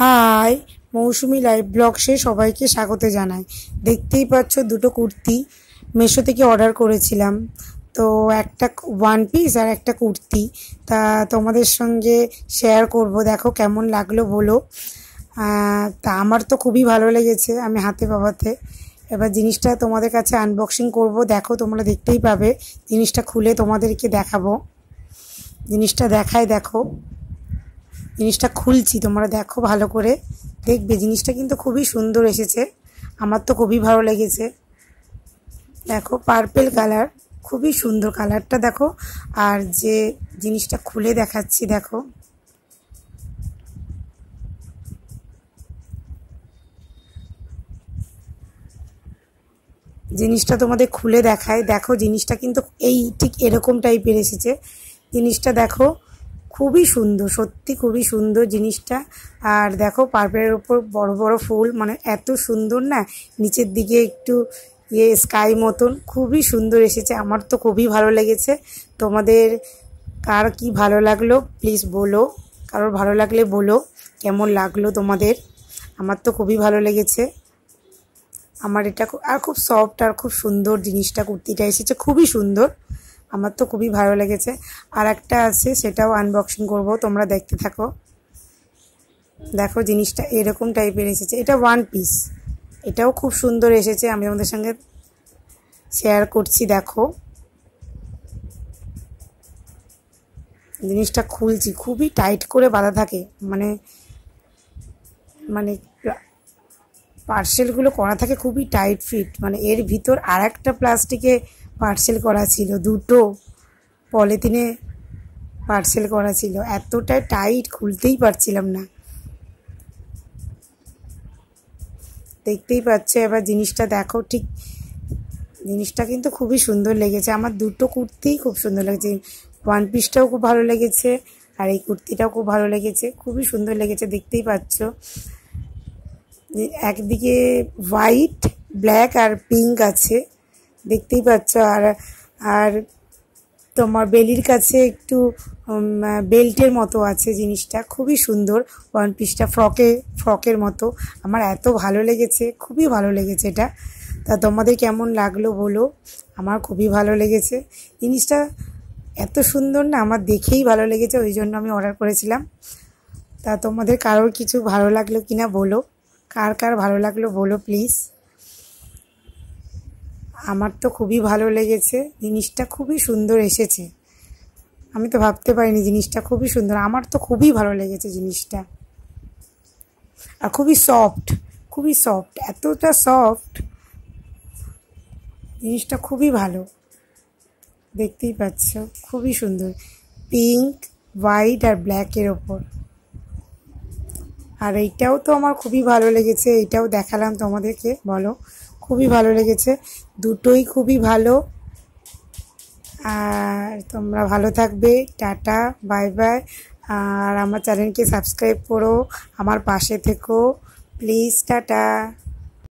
high মৌসুমি live ব্লগসে সবাইকে স্বাগত জানাই দেখতেই পাচ্ছ দুটো কুর্তি মেশো থেকে অর্ডার করেছিলাম তো একটা ওয়ান পিস আর একটা কুর্তি তা তোমাদের সঙ্গে শেয়ার করব দেখো কেমন লাগলো বলো তা আমার তো খুবই ভালো লেগেছে আমি হাতে পাবাতে এবার জিনিসটা তোমাদের কাছে আনবক্সিং করব দেখো তোমরা দেখতেই পাবে জিনিসটা খুলে তোমাদেরকে দেখাবো জিনিসটা দেখায় দেখো জিনিসটা খুলছি তোমরা দেখো ভালো করে দেখবে জিনিসটা কিন্তু খুবই সুন্দর এসেছে আমার তো খুবই ভালো লেগেছে দেখো পার্পেল কালার খুবই সুন্দর কালারটা দেখো আর যে জিনিসটা খুলে দেখাচ্ছি দেখো জিনিসটা তোমাদের খুলে দেখায় দেখো জিনিসটা কিন্তু এই ঠিক এরকম টাইপের এসেছে জিনিসটা দেখো খুবই সুন্দর সত্যি খুবই সুন্দর জিনিসটা আর দেখো পার্পেলের ওপর বড় বড় ফুল মানে এত সুন্দর না নিচের দিকে একটু ইয়ে স্কাই মতন খুবই সুন্দর এসেছে আমার তো খুবই ভালো লেগেছে তোমাদের কার কি ভালো লাগলো প্লিজ বলো কারোর ভালো লাগলে বলো কেমন লাগলো তোমাদের আমার তো খুবই ভালো লেগেছে আমার এটা আর খুব সফট আর খুব সুন্দর জিনিসটা কুর্তিটা এসেছে খুবই সুন্দর আমার তো খুবই ভালো লেগেছে আর একটা আছে সেটাও আনবক্সিং করব তোমরা দেখতে থাকো দেখো জিনিসটা এরকম টাইপের এসেছে এটা ওয়ান পিস এটাও খুব সুন্দর এসেছে আমি আমাদের সঙ্গে শেয়ার করছি দেখো জিনিসটা খুলছি খুবই টাইট করে বাঁধা থাকে মানে মানে পার্সেলগুলো করা থাকে খুবই টাইট ফিট মানে এর ভিতর আর একটা প্লাস্টিকে পার্সেল করা ছিল দুটো পলিথিনে পার্সেল করা ছিল এতটা টাইট খুলতেই পারছিলাম না দেখতেই পাচ্ছ এবার জিনিসটা দেখো ঠিক জিনিসটা কিন্তু খুবই সুন্দর লেগেছে আমার দুটো কুর্তিই খুব সুন্দর লেগেছে ওয়ান পিসটাও খুব ভালো লেগেছে আর এই কুর্তিটাও খুব ভালো লেগেছে খুবই সুন্দর লেগেছে দেখতেই পাচ্ছ একদিকে হোয়াইট ব্ল্যাক আর পিঙ্ক আছে দেখতেই পাচ্ছ আর আর তোমার বেলির কাছে একটু বেল্টের মতো আছে জিনিসটা খুবই সুন্দর ওয়ান পিসটা ফ্রকে ফ্রকের মতো আমার এত ভালো লেগেছে খুবই ভালো লেগেছে এটা তা তোমাদের কেমন লাগলো বলো আমার খুবই ভালো লেগেছে জিনিসটা এত সুন্দর না আমার দেখেই ভালো লেগেছে ওই জন্য আমি অর্ডার করেছিলাম তা তোমাদের কারোর কিছু ভালো লাগলো কি না বলো কার কার ভালো লাগলো বলো প্লিজ আমার তো খুবই ভালো লেগেছে জিনিসটা খুবই সুন্দর এসেছে আমি তো ভাবতে পারিনি জিনিসটা খুবই সুন্দর আমার তো খুবই ভালো লেগেছে জিনিসটা আর খুবই সফট খুবই সফট এতটা সফট জিনিসটা খুবই ভালো দেখতেই পাচ্ছ খুবই সুন্দর পিঙ্ক হোয়াইট আর ব্ল্যাকের ওপর আর এইটাও তো আমার খুবই ভালো লেগেছে এইটাও দেখালাম তোমাদেরকে বলো খুবই ভালো লেগেছে দুটোই খুবই ভালো আর তোমরা ভালো থাকবে টাটা বাই বাই আর আমার চ্যানেলকে সাবস্ক্রাইব করো আমার পাশে থেকো প্লিজ টাটা